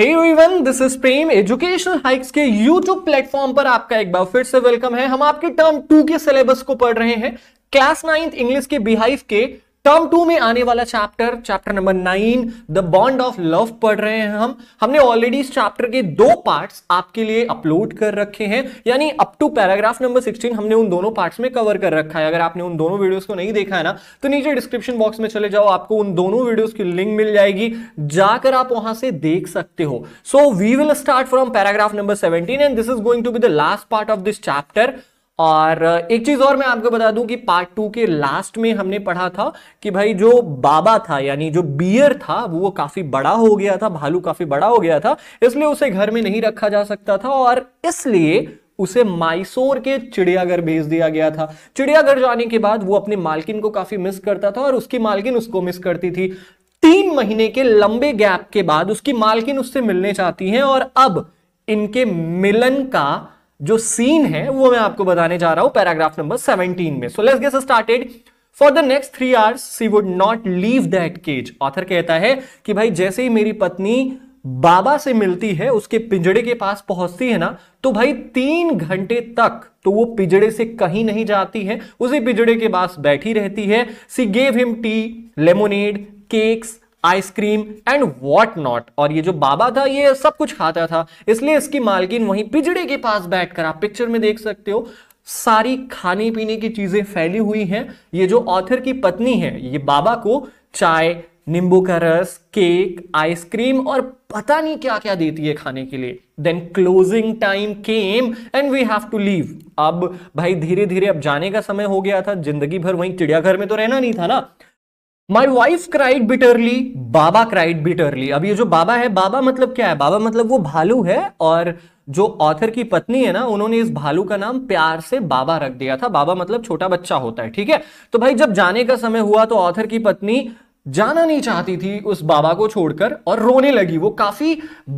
Everyone this is Prem educational hikes के YouTube platform पर आपका एक बार फिर से वेलकम है हम आपके टर्म टू के सिलेबस को पढ़ रहे हैं क्लास नाइन्थ इंग्लिश के बिहाइव के टर्म टू में आने वाला chapter chapter number nine the bond of love पढ़ रहे हैं हम हमने ऑलरेडी इस चैप्टर के दो पार्ट्स आपके लिए अपलोड कर रखे हैं यानी अप टू पैराग्राफ नंबर 16 हमने उन दोनों पार्ट्स में कवर कर रखा है अगर आपने उन दोनों वीडियोस को नहीं देखा है ना तो नीचे डिस्क्रिप्शन बॉक्स में चले जाओ आपको उन दोनों वीडियोज की लिंक मिल जाएगी जाकर आप वहां से देख सकते हो so we will start from paragraph number seventeen and this is going to be the last part of this chapter और एक चीज और मैं आपको बता दूं कि पार्ट टू के लास्ट में हमने पढ़ा था कि भाई जो बाबा था यानी जो बियर था वो काफी बड़ा हो गया था भालू काफी बड़ा हो गया था इसलिए उसे घर में नहीं रखा जा सकता था और इसलिए उसे माइसोर के चिड़ियाघर भेज दिया गया था चिड़ियाघर जाने के बाद वो अपने मालकिन को काफी मिस करता था और उसकी मालकिन उसको मिस करती थी तीन महीने के लंबे गैप के बाद उसकी मालकिन उससे मिलने चाहती है और अब इनके मिलन का जो सीन है वो मैं आपको बताने जा रहा हूं पैराग्राफ नंबर 17 में so let's get started for the next three hours she would not leave that cage author कहता है कि भाई जैसे ही मेरी पत्नी बाबा से मिलती है उसके पिंजड़े के पास पहुंचती है ना तो भाई तीन घंटे तक तो वो पिजड़े से कहीं नहीं जाती है उसी पिजड़े के पास बैठी रहती है she gave him tea lemonade cakes ice cream and what not और ये जो बाबा था ये सब कुछ खाता था इसलिए इसकी मालकिन वहीं पिजड़े के पास बैठकर आप पिक्चर में देख सकते हो सारी खाने पीने की चीजें फैली हुई हैं ये जो ऑथर की पत्नी है ये बाबा को चाय नींबू का रस केक आइसक्रीम और पता नहीं क्या क्या देती है खाने के लिए then closing time came and we have to leave अब भाई धीरे धीरे अब जाने का समय हो गया था जिंदगी भर वहीं चिड़ियाघर में तो रहना नहीं था ना my wife cried bitterly Baba cried bitterly अब ये जो बाबा है बाबा मतलब क्या है बाबा मतलब वो भालू है और जो ऑथर की पत्नी है ना उन्होंने इस भालू का नाम प्यार से बाबा रख दिया था बाबा मतलब छोटा बच्चा होता है ठीक है तो भाई जब जाने का समय हुआ तो ऑथर की पत्नी जाना नहीं चाहती थी उस बाबा को छोड़कर और रोने लगी वो काफी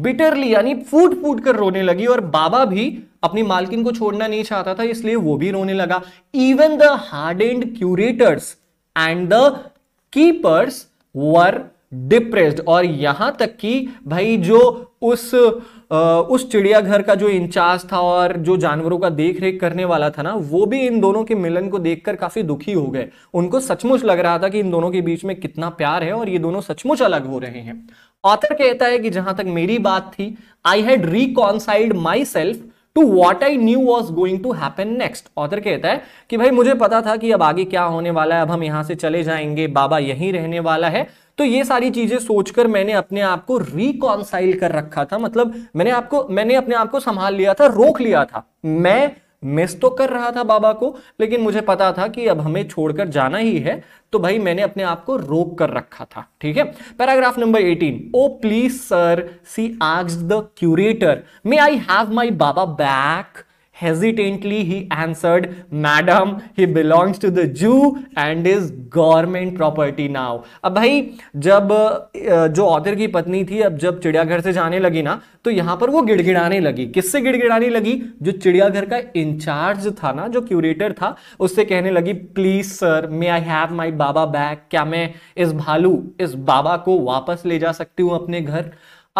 बिटरली यानी फूट फूट कर रोने लगी और बाबा भी अपनी मालकिन को छोड़ना नहीं चाहता था इसलिए वो भी रोने लगा even the hard and curators and the keepers were depressed और यहां तक कि भाई जो उस उस चिड़ियाघर का जो इंचार्ज था और जो जानवरों का देख रेख करने वाला था ना वो भी इन दोनों के मिलन को देखकर काफी दुखी हो गए उनको सचमुच लग रहा था कि इन दोनों के बीच में कितना प्यार है और ये दोनों सचमुच अलग हो रहे हैं ऑथर कहता है कि जहां तक मेरी बात थी I had reconciled myself to what I knew was going to happen next author कहता है कि भाई मुझे पता था कि अब आगे क्या होने वाला है अब हम यहाँ से चले जाएंगे बाबा यहीं रहने वाला है तो ये सारी चीजें सोचकर मैंने अपने आप को रिकॉन्साइल कर रखा था मतलब मैंने आपको मैंने अपने आप को संभाल लिया था रोक लिया था मैं मिस तो कर रहा था बाबा को लेकिन मुझे पता था कि अब हमें छोड़कर जाना ही है तो भाई मैंने अपने आप को रोक कर रखा था ठीक है paragraph number 18 oh please sir she आग्स the curator may I have my Baba back Hesitantly, he answered, Madam, he belongs to the Jew and is government property now. अब भाई जब जो ऑथर की पत्नी थी अब जब चिड़ियाघर से जाने लगी ना तो यहाँ पर वो गिड़गिड़ाने लगी किससे गिड़गिड़ाने लगी जो चिड़ियाघर का इंचार्ज था ना जो क्यूरेटर था उससे कहने लगी please sir may I have my Baba back क्या मैं इस भालू इस बाबा को वापस ले जा सकती हूँ अपने घर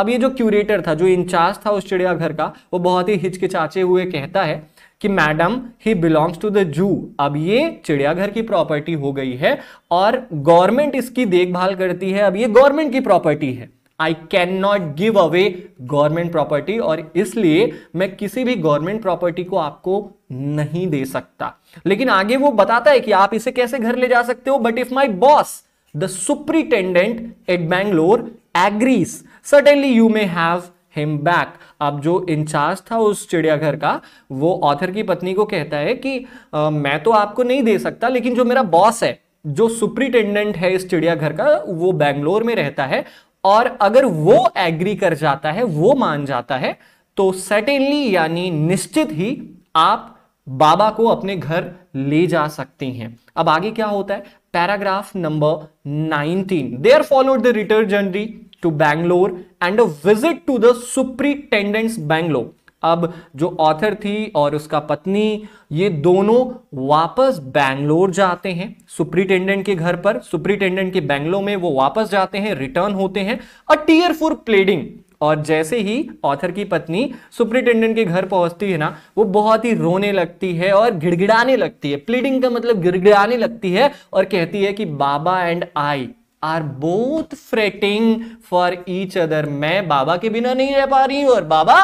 अब ये जो क्यूरेटर था जो इंचार्ज था उस चिड़ियाघर का वो बहुत ही हिचकिचाचे हुए कहता है कि madam he belongs to the zoo अब ये चिड़ियाघर की प्रॉपर्टी हो गई है और गवर्नमेंट इसकी देखभाल करती है अब ये गवर्नमेंट की प्रॉपर्टी है I can not give away government property और इसलिए मैं किसी भी गवर्नमेंट प्रॉपर्टी को आपको नहीं दे सकता लेकिन आगे वो बताता है कि आप इसे कैसे घर ले जा सकते हो but if my boss the superintendent at Bangalore agrees suddenly you may have him back अब जो इंचार्ज था उस चिड़ियाघर का वो ऑथर की पत्नी को कहता है कि आ, मैं तो आपको नहीं दे सकता लेकिन जो मेरा बॉस है जो सुप्रिटेंडेंट है इस चिड़ियाघर का वो बैंगलोर में रहता है और अगर वो एग्री कर जाता है वो मान जाता है तो सटेनली यानी निश्चित ही आप बाबा को अपने घर ले जा सकते हैं अब आगे क्या होता है paragraph number 19 there followed the return जनरी to Bangalore and a visit to the Superintendent's Bangalore. अब जो ऑथर थी और उसका पत्नी ये दोनों वापस बैंगलोर जाते हैं सुप्रीटेंडेंट के घर पर सुप्रीटेंडेंट के बैंगलोर में वो वापस जाते हैं रिटर्न होते हैं अ टीयर फॉर प्लेडिंग और जैसे ही ऑथर की पत्नी सुप्रीटेंडेंट के घर पहुंचती है ना वो बहुत ही रोने लगती है और गिड़गिड़ाने लगती है प्लीडिंग का मतलब गिड़गिड़ाने लगती है और कहती है कि Baba and I are both fretting for each other मैं बाबा के बिना नहीं रह पा रही हूं और बाबा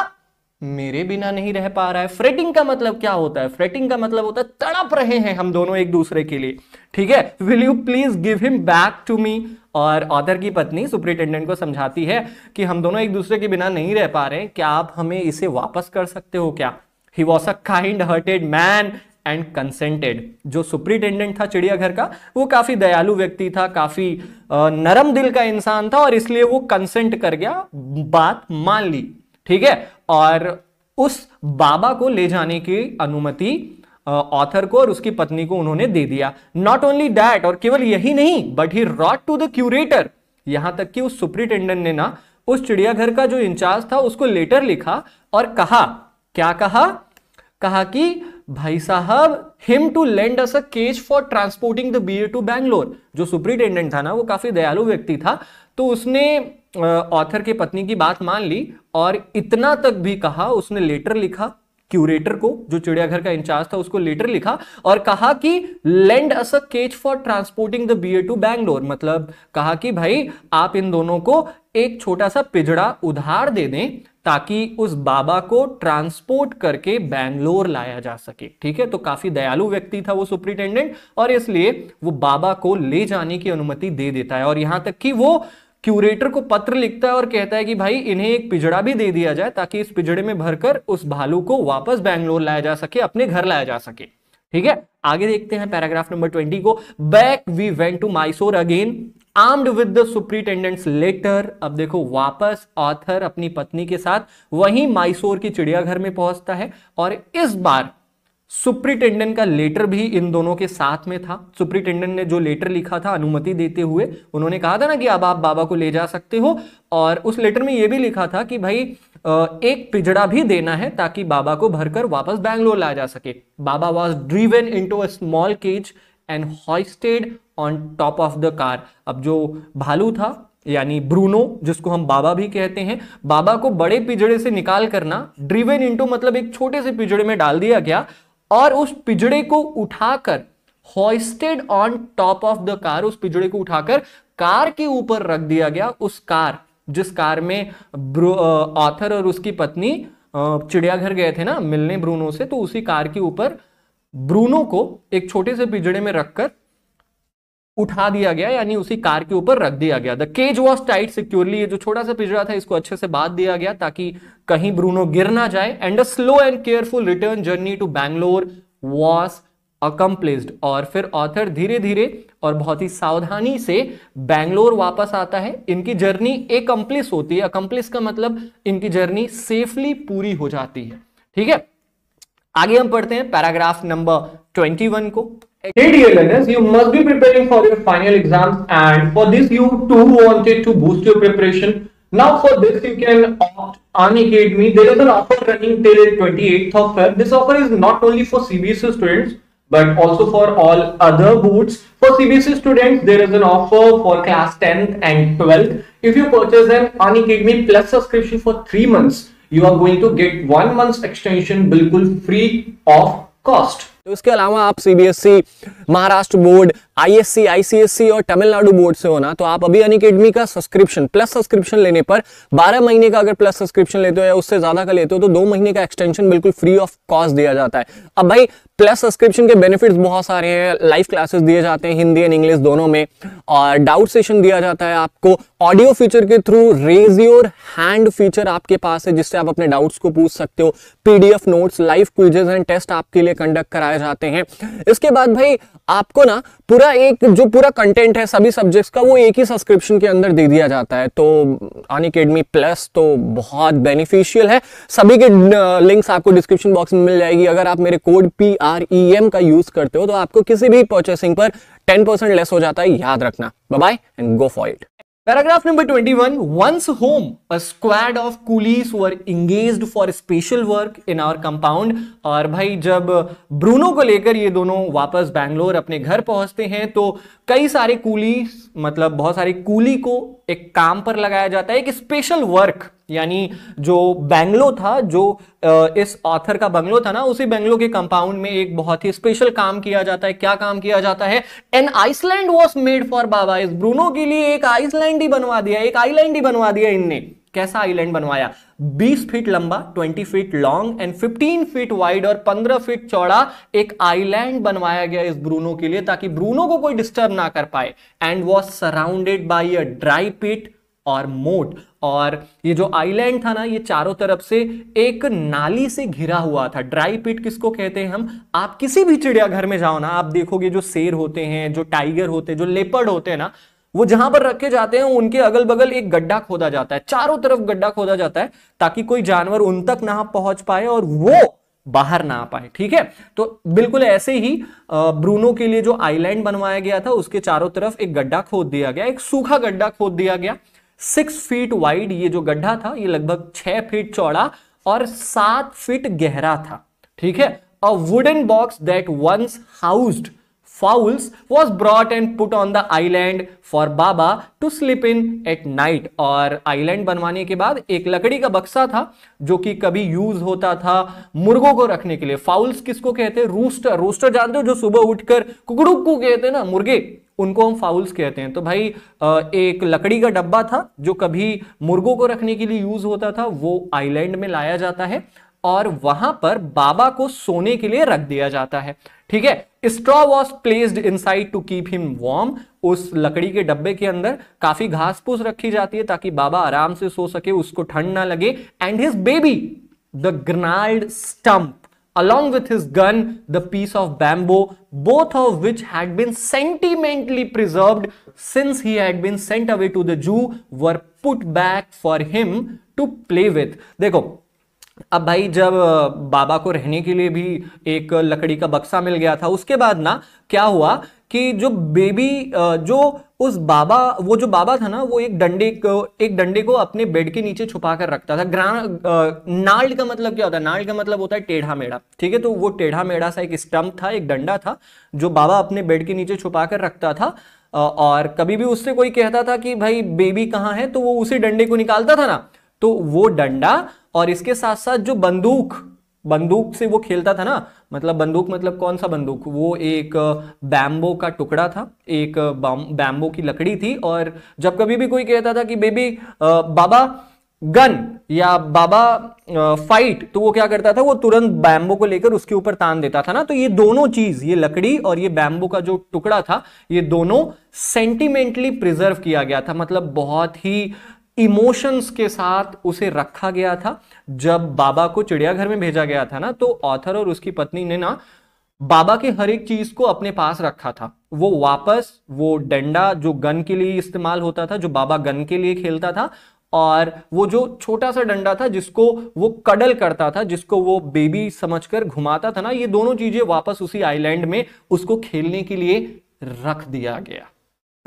मेरे बिना नहीं रह पा रहा है फ्रेटिंग का मतलब क्या होता है फ्रेटिंग का मतलब होता है तड़प रहे हैं हम दोनों एक दूसरे के लिए ठीक है will you please give him back to me और ऑथर की पत्नी सुपरिटेंडेंट को समझाती है कि हम दोनों एक दूसरे के बिना नहीं रह पा रहे हैं क्या आप हमें इसे वापस कर सकते हो क्या he was a kind hearted man and consented जो सुप्रिटेंडेंट था चिड़ियाघर का वो काफ़ी दयालु व्यक्ति था काफ़ी नरम दिल का इंसान था और इसलिए वो कंसेंट कर गया बात मान ली ठीक है और उस बाबा को ले जाने की अनुमति ऑथर को और उसकी पत्नी को उन्होंने दे दिया नॉट ओनली दैट और केवल यही नहीं but he wrote to the curator यहां तक कि उस सुप्रिटेंडेंट ने ना उस चिड़ियाघर का जो इंचार्ज था उसको लेटर लिखा और कहा क्या कहा कहा कि भाई साहब him to lend us a cage for transporting the bear to Bangalore जो सुप्रिंटेंडेंट था ना वो काफी दयालु व्यक्ति था तो उसने ऑथर के पत्नी की बात मान ली और इतना तक भी कहा उसने लेटर लिखा क्यूरेटर को जो चिड़ियाघर का इंचार्ज था उसको लेटर लिखा और कहा कि lend us a cage for transporting the bear to Bangalore मतलब कहा कि भाई आप इन दोनों को एक छोटा सा पिजड़ा उधार दे दें ताकि उस बाबा को ट्रांसपोर्ट करके बैंगलोर लाया जा सके ठीक है तो काफी दयालु व्यक्ति था वो सुप्रिंटेंडेंट और इसलिए वो बाबा को ले जाने की अनुमति दे देता है और यहां तक कि वो क्यूरेटर को पत्र लिखता है और कहता है कि भाई इन्हें एक पिजड़ा भी दे दिया जाए ताकि इस पिजड़े में भरकर उस भालू को वापस बैंगलोर लाया जा सके अपने घर लाया जा सके ठीक है आगे देखते हैं पैराग्राफ नंबर ट्वेंटी को back we went to Mysore again armed with the superintendent's letter अब देखो वापस ऑथर अपनी पत्नी के साथ वहीं माइसोर की चिड़ियाघर में पहुंचता है और इस बार सुप्रीटेंडेंट का लेटर भी इन दोनों के साथ में था सुप्रीटेंडेंट ने जो लेटर लिखा था अनुमति देते हुए उन्होंने कहा था ना कि अब आप बाबा को ले जा सकते हो और उस लेटर में यह भी लिखा था कि भाई एक पिजड़ा भी देना है ताकि बाबा को भरकर वापस बैंगलोर ला जा सके Baba was driven into a small cage and hoisted on top of the car अब जो भालू था यानी ब्रूनो जिसको हम बाबा भी कहते हैं बाबा को बड़े पिजड़े से निकाल करना ड्रिवेन इंटू मतलब एक छोटे से पिजड़े में डाल दिया गया और उस पिजड़े को उठाकर hoisted on top of the car उस पिजड़े को उठाकर कार के ऊपर रख दिया गया उस कार जिस कार में ऑथर और उसकी पत्नी चिड़ियाघर गए थे ना मिलने ब्रूनो से तो उसी कार के ऊपर ब्रूनो को एक छोटे से पिजड़े में रखकर उठा दिया गया यानी उसी कार के ऊपर रख दिया गया the cage was tied securely जो छोटा सा पिजड़ा था इसको अच्छे से बांध दिया गया ताकि कहीं ब्रूनो गिर ना जाए and a slow and careful return journey to Bangalore was accomplished और फिर ऑथर धीरे धीरे और बहुत ही सावधानी से बैंगलोर वापस आता है इनकी जर्नी एकम्प्लिस होती है अकम्प्लिस का मतलब इनकी जर्नी सेफली पूरी हो जाती है ठीक है आगे हम पढ़ते हैं पैराग्राफ नंबर 21 को Hey dear learners, you must be preparing for your final exams and for this you too wanted to boost your preparation. Now for this you can opt on Academy. There is an offer running till 28th of Feb. This offer is not only for CBSE students but also for all other boards. For CBSE students there is an offer for class 10th and 12th. If you purchase an on Academy Plus subscription for 3 months, you are going to get one month extension बिल्कुल free of cost उसके इसके अलावा आप CBSE e, Maharashtra board ISC ICSE और Tamil Nadu board से होना तो आप अभी अन अकेडमी का सब्सक्रिप्शन प्लस सब्सक्रिप्शन लेने पर 12 महीने का अगर प्लस सब्सक्रिप्शन लेते हो या उससे ज्यादा का लेते हो तो दो महीने का एक्सटेंशन बिल्कुल फ्री ऑफ कॉस्ट दिया जाता है अब भाई प्लस सब्सक्रिप्शन के बेनिफिट्स बहुत सारे हैं लाइव क्लासेस दिए जाते हैं हिंदी एंड इंग्लिश दोनों में और डाउट सेशन दिया जाता है आपको ऑडियो फीचर के through raise your hand feature आपके पास है जिससे आप अपने डाउट्स को पूछ सकते हो PDF notes live quizzes and test आपके लिए कंडक्ट कराए जाते हैं इसके बाद भाई आपको ना पूरा पूरा एक जो पूरा कंटेंट है सभी सब्जेक्ट्स का वो एक ही सब्सक्रिप्शन के अंदर दे दिया जाता है तो अन अकेडमी प्लस तो बहुत बेनिफिशियल है सभी के लिंक्स आपको डिस्क्रिप्शन बॉक्स में मिल जाएगी अगर आप मेरे code P R E M का यूज करते हो तो आपको किसी भी परचेसिंग पर टेन परसेंट लेस हो जाता है याद रखना by and go for it Paragraph number 21, once home, a squad of coolies were engaged for special work in our compound. और भाई जब ब्रूनो को लेकर ये दोनों वापस बैंगलोर अपने घर पहुंचते हैं तो कई सारे कूली मतलब बहुत सारे कूली को एक काम पर लगाया जाता है एक स्पेशल वर्क यानी जो बैंगलो था जो इस ऑथर का बंगलो था ना उसी बंगलो के कंपाउंड में एक बहुत ही स्पेशल काम किया जाता है क्या काम किया जाता है an island was made for Baba is Bruno के लिए एक आइसलैंड ही बनवा दिया एक आइलैंड ही बनवा दिया इनने कैसा आइलैंड बनवाया 20 फीट लंबा 20 feet long and 15 feet wide और 15 फीट चौड़ा एक आइलैंड बनवाया गया इस ब्रूनो के लिए ताकि ब्रूनो को कोई डिस्टर्ब ना कर पाए and was surrounded by a dry pit और मोट और ये जो आइलैंड था ना ये चारों तरफ से एक नाली से घिरा हुआ था ड्राई पिट किसको कहते हैं हम आप किसी भी चिड़ियाघर में जाओ ना आप देखोगे जो शेर होते हैं जो टाइगर होते हैं जो लेपर्ड होते हैं ना वो जहां पर रखे जाते हैं उनके अगल बगल एक गड्ढा खोदा जाता है चारों तरफ गड्ढा खोदा जाता है ताकि कोई जानवर उन तक ना पहुंच पाए और वो बाहर ना आ पाए ठीक है तो बिल्कुल ऐसे ही ब्रूनो के लिए जो आइलैंड बनवाया गया था उसके चारों तरफ एक गड्ढा खोद दिया गया एक सूखा गड्ढा खोद दिया गया सिक्स फीट वाइड ये जो गड्ढा था ये लगभग छह फीट चौड़ा और सात फीट गहरा था ठीक है a wooden box that once housed fowls was brought and put on the island for Baba to sleep in at night. or island banwane ke baad ek lakdi ka baksa tha jo ki kabhi use hota tha murgo ko rakhne ke liye fowls kisko kehte हैं rooster rooster जानते हो जो सुबह उठकर कुकड़ुक को कहते हैं ना मुर्गे उनको हम फाउल्स कहते हैं तो भाई एक लकड़ी का डब्बा था जो कभी मुर्गों को रखने के लिए यूज होता था वो आइलैंड में लाया जाता है और वहां पर बाबा को सोने के लिए रख दिया जाता है ठीक है straw was placed inside to keep him warm उस लकड़ी के डब्बे के अंदर काफी घास फूस रखी जाती है ताकि बाबा आराम से सो सके उसको ठंड ना लगे and his baby the grenade stump along with his gun the piece of bamboo both of which had been sentimentally preserved since he had been sent away to the zoo were put back for him to play with देखो अब भाई जब बाबा को रहने के लिए भी एक लकड़ी का बक्सा मिल गया था उसके बाद ना क्या हुआ कि जो बेबी जो उस बाबा वो जो बाबा था ना वो एक डंडे को एक डंडे को अपने बेड के नीचे छुपा कर रखता था ग्रा नाल्ड का मतलब क्या होता है नाल्ड का मतलब होता है टेढ़ा मेढ़ा ठीक है तो वो टेढ़ा मेढ़ा सा एक स्टम्प था एक डंडा था जो बाबा अपने बेड के नीचे छुपा कर रखता था और कभी भी उससे कोई कहता था कि भाई बेबी कहाँ है तो वो उसी डंडे को निकालता था ना तो वो डंडा और इसके साथ साथ जो बंदूक बंदूक से वो खेलता था ना मतलब बंदूक मतलब कौन सा बंदूक वो एक बैम्बो का टुकड़ा था एक बैम्बो की लकड़ी थी और जब कभी भी कोई कहता था कि बेबी बाबा गन या बाबा फाइट तो वो क्या करता था वो तुरंत बैम्बो को लेकर उसके ऊपर तान देता था ना तो ये दोनों चीज ये लकड़ी और ये बैम्बो का जो टुकड़ा था ये दोनों सेंटिमेंटली प्रिजर्व किया गया था मतलब बहुत ही इमोशंस के साथ उसे रखा गया था जब बाबा को चिड़ियाघर में भेजा गया था ना तो ऑथर और उसकी पत्नी ने ना बाबा के हर एक चीज को अपने पास रखा था वो वापस वो डंडा जो गन के लिए इस्तेमाल होता था जो बाबा गन के लिए खेलता था और वो जो छोटा सा डंडा था जिसको वो कडल करता था जिसको वो बेबी समझकर घुमाता था ना ये दोनों चीजें वापस उसी आइलैंड में उसको खेलने के लिए रख दिया गया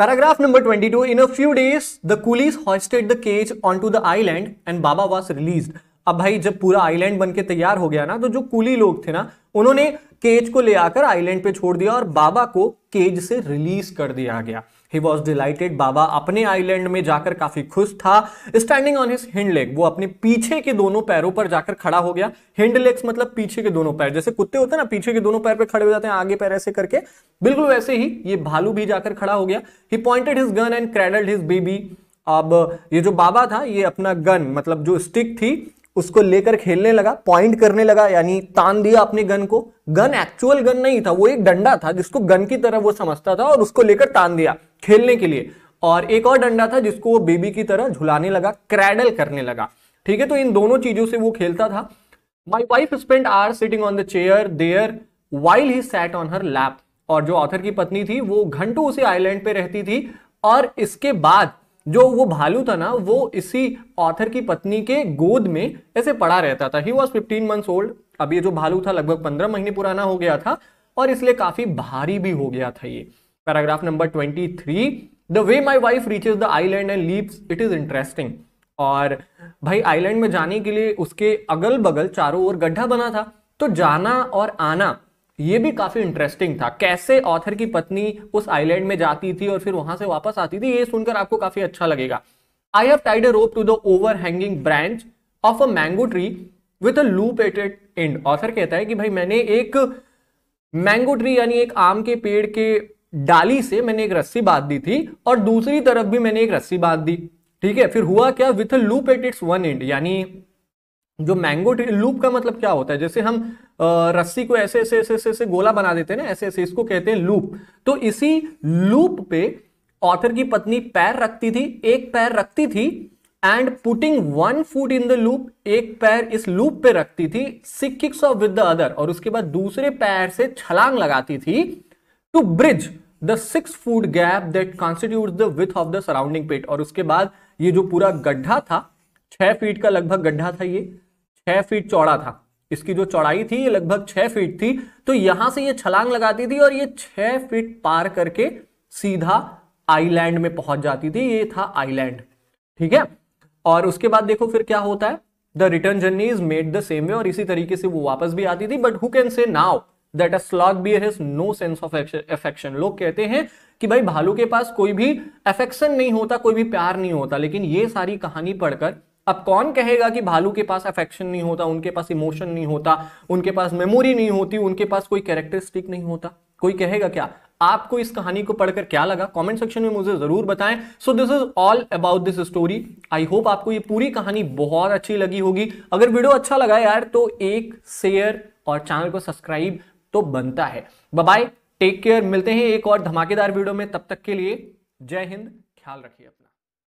Paragraph number 22 In a few days, the coolies hoisted the cage onto the island and Baba was released. अब भाई जब पूरा आइलैंड बन के तैयार हो गया ना तो जो कूली लोग थे ना उन्होंने केज को ले आकर आइलैंड पे छोड़ दिया और बाबा को केज से रिलीज कर दिया गया ही वॉज डिलाइटेड बाबा अपने आइलैंड में जाकर काफी खुश था standing on his hind leg वो अपने पीछे के दोनों पैरों पर जाकर खड़ा हो गया हिंड लेग्स मतलब पीछे के दोनों पैर जैसे कुत्ते होते हैं ना पीछे के दोनों पैर पर खड़े हो जाते हैं आगे पैर ऐसे करके बिल्कुल वैसे ही ये भालू भी जाकर खड़ा हो गया he pointed his gun and cradled his baby अब ये जो बाबा था ये अपना गन मतलब जो स्टिक थी उसको लेकर खेलने लगा पॉइंट करने लगा यानी तान दिया अपने गन को गन एक्चुअल गन नहीं था वो एक डंडा था जिसको गन की तरह वो समझता था और उसको लेकर तान दिया खेलने के लिए और एक और डंडा था जिसको वो बेबी की तरह झुलाने लगा क्रैडल करने लगा ठीक है तो इन दोनों चीजों से वो खेलता था my wife spend are sitting on the chair there while he sat on her lap और जो ऑथर की पत्नी थी वो घंटों उसे आइलैंड पे रहती थी और इसके बाद जो वो भालू था ना वो इसी ऑथर की पत्नी के गोद में ऐसे पड़ा रहता था he was fifteen months old अब ये जो भालू था लगभग पंद्रह महीने पुराना हो गया था और इसलिए काफी भारी भी हो गया था ये paragraph number twenty three the way my wife reaches the island and leaps it is interesting और भाई आइलैंड में जाने के लिए उसके अगल बगल चारों ओर गड्ढा बना था तो जाना और आना ये भी काफी इंटरेस्टिंग था कैसे ऑथर की पत्नी उस आइलैंड में जाती थी और फिर वहां से वापस आती थी ये सुनकर आपको काफी अच्छा लगेगा I have tied a rope to the overhanging branch of a mango tree with a loop at it and author कहता है कि भाई मैंने एक मैंगो ट्री यानी एक आम के पेड़ के डाली से मैंने एक रस्सी बांध दी थी और दूसरी तरफ भी मैंने एक रस्सी बांध दी ठीक है फिर हुआ क्या with loop at its one and यानी जो मैंगो लूप का मतलब क्या होता है जैसे हम रस्सी को ऐसे ऐसे ऐसे ऐसे ऐसे गोला बना देते हैं ना ऐसे ऐसे इसको कहते हैं लूप तो इसी लूप पे ऑथर की पत्नी पैर रखती थी एक पैर रखती थी and putting one foot in the loop एक पैर इस लूप पे रखती थी six off with the other और उसके बाद दूसरे पैर से छलांग लगाती थी to bridge the six foot gap that constitute the width of the surrounding pit और उसके बाद ये जो पूरा गड्ढा था छह फीट का लगभग गड्ढा था ये छह फीट चौड़ा था इसकी जो चौड़ाई थी लगभग छह फीट थी तो यहां से ये छलांग लगाती थी और ये छह फीट पार करके सीधा आइलैंड में पहुंच जाती थी ये था आइलैंड ठीक है और उसके बाद देखो फिर क्या होता है the return journey is made the same way और इसी तरीके से वो वापस भी आती थी but who can say now that a sloth bear has no sense of affection लोग कहते हैं कि भाई भालू के पास कोई भी अफेक्शन नहीं होता कोई भी प्यार नहीं होता लेकिन ये सारी कहानी पढ़कर अब कौन कहेगा कि भालू के पास अफेक्शन नहीं होता उनके पास इमोशन नहीं होता उनके पास मेमोरी नहीं होती उनके पास कोई कैरेक्टरिस्टिक नहीं होता कोई कहेगा क्या आपको इस कहानी को पढ़कर क्या लगा कमेंट सेक्शन में मुझे जरूर बताएं so this is all about this story I hope आपको ये पूरी कहानी बहुत अच्छी लगी होगी अगर वीडियो अच्छा लगा यार तो एक शेयर और चैनल को सब्सक्राइब तो बनता है बाय टेक केयर मिलते हैं एक और धमाकेदार वीडियो में तब तक के लिए जय हिंद ख्याल रखिए